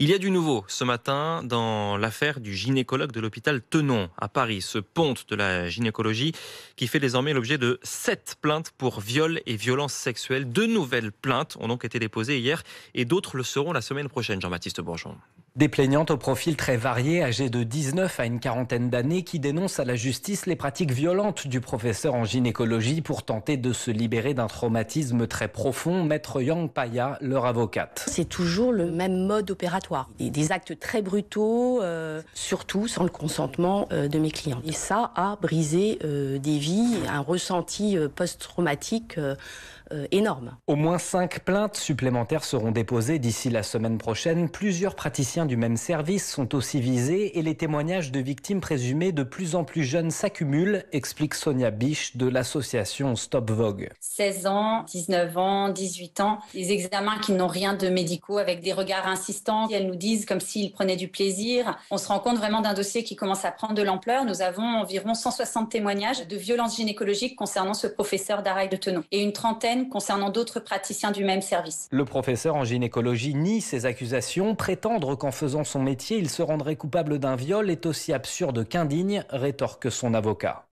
Il y a du nouveau ce matin dans l'affaire du gynécologue de l'hôpital Tenon à Paris, ce ponte de la gynécologie qui fait désormais l'objet de sept plaintes pour viol et violences sexuelles. Deux nouvelles plaintes ont donc été déposées hier et d'autres le seront la semaine prochaine, Jean-Baptiste Bourgeon. Des plaignantes au profil très varié, âgées de 19 à une quarantaine d'années, qui dénoncent à la justice les pratiques violentes du professeur en gynécologie pour tenter de se libérer d'un traumatisme très profond. Maître Yang Paya, leur avocate. C'est toujours le même mode opératoire. Des, actes très brutaux, euh, surtout sans le consentement euh, de mes clients. Et ça a brisé euh, des vies, un ressenti post-traumatique énorme. Au moins cinq plaintes supplémentaires seront déposées d'ici la semaine prochaine. Plusieurs praticiens du même service sont aussi visés et les témoignages de victimes présumées de plus en plus jeunes s'accumulent, explique Sonia Biche de l'association Stop Vogue. 16 ans, 19 ans, 18 ans, des examens qui n'ont rien de médicaux avec des regards insistants. Elles nous disent comme s'ils prenaient du plaisir. On se rend compte vraiment d'un dossier qui commence à prendre de l'ampleur. Nous avons environ 160 témoignages de violences gynécologiques concernant ce professeur d'arrêt de Tenon et une trentaine concernant d'autres praticiens du même service. Le professeur en gynécologie nie ces accusations, prétendre qu'en en faisant son métier, il se rendrait coupable d'un viol est aussi absurde qu'indigne, rétorque son avocat.